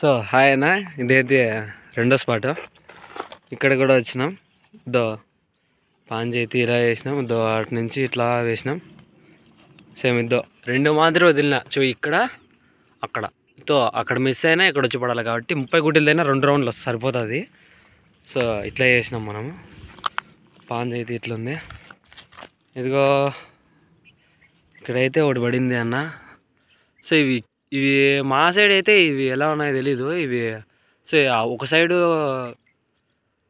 so hi అన్న ఇదైతే రెండో స్పాట్ ఇక్కడ కూడా వచ్చినాం దో పాంజైతి ఇలా వేసినాం దో అటు నుంచి ఇట్లా వేసినాం సేమ్ ఇద్దో రెండు మాత్రం వదిలిన చూ ఇక్కడ అక్కడ తో అక్కడ మిస్ అయినా ఇక్కడ వచ్చి పడాలి కాబట్టి ముప్పై అయినా రెండు రౌండ్లు సరిపోతుంది సో ఇట్లా చేసినాం మనము పాంజైతి ఇట్లా ఉంది ఇదిగో ఇక్కడైతే ఒకటి పడింది అన్న సో ఇవి ఇవి మా సైడ్ అయితే ఇవి ఎలా ఉన్నాయో తెలీదు ఇవి సో ఒక సైడు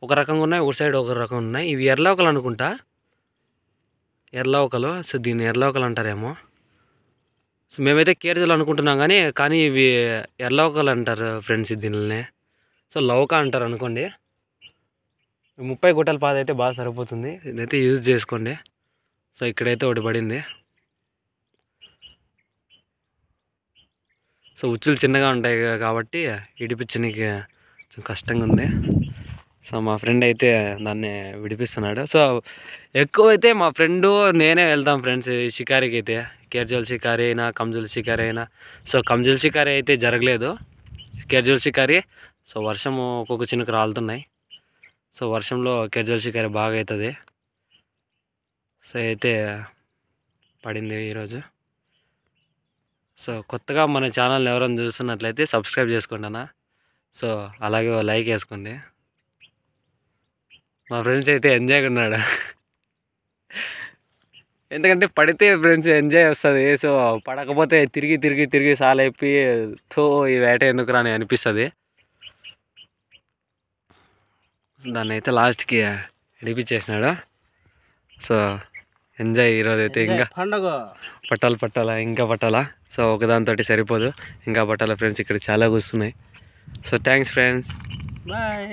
ఒక రకంగా ఉన్నాయి ఒక సైడ్ ఒక రకం ఉన్నాయి ఇవి ఎర్లోకలు అనుకుంటా ఎర్లోకలు సో దీన్ని ఎర్లోకలు అంటారేమో సో మేమైతే కేర్జలు అనుకుంటున్నాం కానీ కానీ ఇవి ఎర్లోకలు అంటారు ఫ్రెండ్స్ దీనిని సో లవక అంటారు అనుకోండి ముప్పై గుట్టల పాదైతే అయితే బాగా సరిపోతుంది ఇదైతే యూజ్ చేసుకోండి సో ఇక్కడైతే ఒకటి పడింది సో ఉచ్చులు చిన్నగా ఉంటాయి కాబట్టి విడిపించడానికి కష్టంగా ఉంది సో మా ఫ్రెండ్ అయితే దాన్ని విడిపిస్తున్నాడు సో ఎక్కువ అయితే మా ఫ్రెండు నేనే వెళ్తాం ఫ్రెండ్స్ షికారీకి అయితే కేర్జోల్ షికారీ అయినా కంజుల్ షికారీ అయినా సో కంజుల్ షికారీ అయితే జరగలేదు కేర్జోల్ షికారీ సో వర్షం ఒక్కొక్క చినుకు రాలుతున్నాయి సో వర్షంలో కేర్జోల్ షికారీ బాగా అవుతుంది సో అయితే పడింది ఈరోజు సో కొత్తగా మన ఛానల్ని ఎవరైనా చూస్తున్నట్లయితే సబ్స్క్రైబ్ చేసుకోండి అన్న సో అలాగే లైక్ వేసుకోండి మా ఫ్రెండ్స్ అయితే ఎంజాయ్ ఉన్నాడు ఎందుకంటే పడితే ఫ్రెండ్స్ ఎంజాయ్ వస్తుంది సో పడకపోతే తిరిగి తిరిగి తిరిగి అయిపోయి తో ఈ వేట ఎందుకు రాని అనిపిస్తుంది దాన్ని అయితే లాస్ట్కి ఎడిపించేసినాడు సో ఎంజాయ్ ఈరోజు అయితే ఇంకా పండగ పట్టాలు పట్టాలా ఇంకా పట్టాలా సో ఒకదానితో సరిపోదు ఇంకా పట్టాలా ఫ్రెండ్స్ ఇక్కడ చాలా కూర్చున్నాయి సో థ్యాంక్స్ ఫ్రెండ్స్ బాయ్